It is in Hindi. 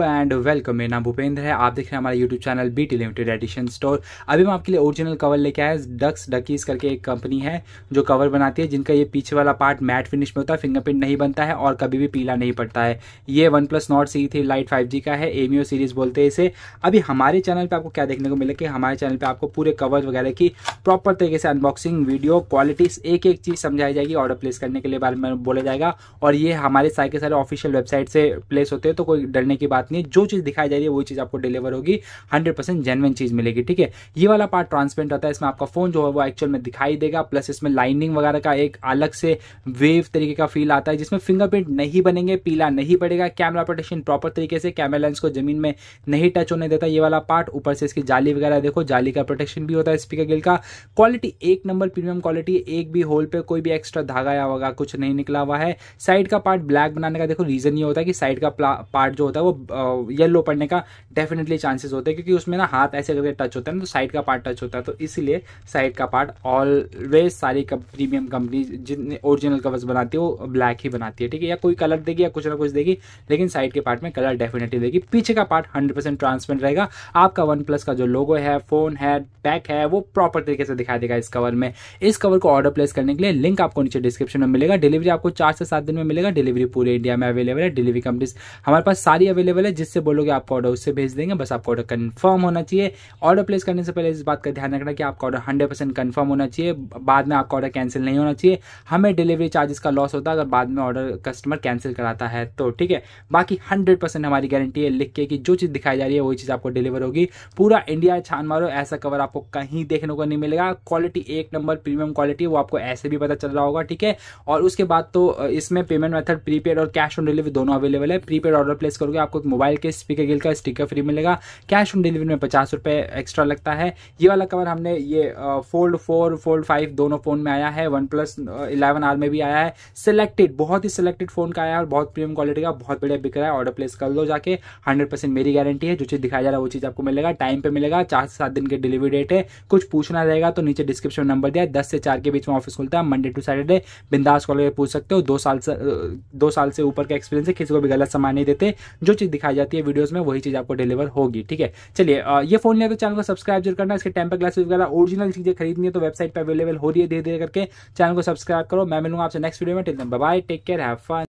एंड वेलकम मेरा नाम भूपेंद्र है आप देख रहे हैं हमारा YouTube channel BT limited edition store अभी मैं आपके लिए ओरिजिनल कवर लेके आया डक्स डकीज करके एक कंपनी है जो कवर बनाती है जिनका ये पीछे वाला पार्ट मैट फिनिश में होता है फिंगरप्रिंट नहीं बनता है और कभी भी पीला नहीं पड़ता है ये OnePlus Nord C three lite five G का है एमियो सीरीज बोलते हैं इसे अभी हमारे चैनल पर आपको क्या देखने को मिले कि हमारे चैनल पर आपको पूरे कवर वगैरह की प्रॉपर तरीके से अनबॉक्सिंग वीडियो क्वालिटीज एक एक चीज़ समझाई जाएगी ऑर्डर प्लेस करने के लिए बारे में बोला जाएगा और ये हमारे सारे के सारे ऑफिशियल वेबसाइट से प्लेस होते हैं तो कोई डरने की बात बात नहीं है जो चीज़ दिखाई जा रही है वही चीज़ आपको डिलीवर होगी हंड्रेड परसेंट जेनवन चीज़ मिलेगी ठीक है ये वाला पार्ट ट्रांसपेरेंट रहता है इसमें आपका फोन जो है वो एक्चुअल में दिखाई देगा प्लस इसमें लाइनिंग वगैरह का एक अलग से वेव तरीके का फील आता है जिसमें फिंगरप्रिंट नहीं बनेंगे पीला नहीं पड़ेगा कैमरा प्रोटेक्शन प्रॉपर तरीके से कैमरा लेंस को जमीन में नहीं टच होने देता ये वाला पार्ट ऊपर से इसकी जाली वगैरह देखो जाली का प्रोटेक्शन भी होता है स्पीकर गिल का क्वालिटी एक नंबर प्रीमियम क्वालिटी एक भी होल पे कोई भी एक्स्ट्रा धागा या वगैरह कुछ नहीं निकला हुआ है साइड का पार्ट ब्लैक बनाने का देखो रीजन ये होता है कि साइड का पार्ट जो होता है वो येलो पड़ने का डेफिनेटली चांसेस होते हैं क्योंकि उसमें ना हाथ ऐसे करके टच होता है ना तो साइड का पार्ट टच होता है तो इसीलिए साइड का पार्ट ऑलवेज सारी प्रीमियम कंपनी जितने ओरिजिनल कवर्स बनाती है वो ब्लैक ही बनाती है ठीक है या कोई कलर देगी या कुछ ना कुछ देगी लेकिन साइड के पार्ट में कलर डेफिनेटली देगी पीछे का पार्ट हंड्रेड परसेंट ट्रांसपेरेंट रहेगा आपका वन प्लस का जो लोगो है फोन है पैक है वो प्रॉपर तरीके से दिखाई देगा इस कवर में इस कवर को ऑर्डर प्लेस करने के लिए लिंक आपको नीचे डिस्क्रिप्शन में मिलेगा डिलीवरी आपको चार से सात दिन में मिलेगा डिलीवरी पूरे इंडिया में अवेलेबल है डिलीवरी कंपनीज हमारे पास सारी अवेलेबल अवेलेबल है जिससे बोलोगे आपका ऑर्डर उससे भेज देंगे बस आपका ऑर्डर कन्फर्म होना चाहिए ऑर्डर प्लेस करने से पहले इस बात का ध्यान रखना कि आपका ऑर्डर हंड्रेड परसेंट कन्फर्म होना चाहिए बाद में आपका ऑर्डर कैंसिल नहीं होना चाहिए हमें डिलीवरी चार्जेस का लॉस होता है अगर बाद में ऑर्डर कस्टमर कैंसिल कराता है तो ठीक है बाकी हंड्रेड परसेंट हमारी गारंटी है लिख के कि जो चीज़ दिखाई जा रही है वही चीज़ आपको डिलीवर होगी पूरा इंडिया छान मारो ऐसा कवर आपको कहीं देखने को नहीं मिलेगा क्वालिटी एक नंबर प्रीमियम क्वालिटी वो आपको ऐसे भी पता चल रहा होगा ठीक है और उसके बाद तो इसमें पेमेंट मेथड प्रीपेड और कैश ऑन डिलीवरी दोनों अवेलेबल है प्रीपेड ऑर्डर प्लेस करोगे आपको मोबाइल के स्पीकर गिल का स्टिकर फ्री मिलेगा कैश ऑन डिलीवरी में पचास रुपये एक्स्ट्रा लगता है ये वाला कवर हमने ये फोल्ड फोर फोल्ड फाइव दोनों फ़ोन में आया है वन प्लस इलेवन आर में भी आया है सिलेक्टेड बहुत ही सिलेक्टेड फ़ोन का आया है और बहुत प्रीमियम क्वालिटी का बहुत बढ़िया बिक रहा है ऑर्डर प्लेस कर लो जाके हंड्रेड परसेंट मेरी गारंटी है जो चीज़ दिखाया जा रहा है वो चीज़ आपको मिलेगा टाइम पर मिलेगा चार से सात दिन की डिलीवरी डेट है कुछ पूछना रहेगा तो नीचे डिस्क्रिप्शन नंबर दिया है दस से चार के बीच में ऑफिस खुलता है मंडे टू सैटरडे बिंदास कॉलेज पूछ सकते हो दो साल से दो साल से ऊपर का एक्सपीरियंस है किसी को भी गलत सामान नहीं देते जो चीज़ दिखाई जाती है वीडियोस में वही चीज आपको डिलीवर होगी ठीक है चलिए ये फोन लिया तो चैनल को सब्सक्राइब जरूर करना इसके टेम्पर ग्लास वगैरह ओरिजिनल चीजें खरीदनी है तो वेबसाइट पर अवेलेबल हो रही है धीरे धीरे करके चैनल को सब्सक्राइब करो मैं मिलूंगा आपसे नेक्स्ट वीडियो में take take care have fun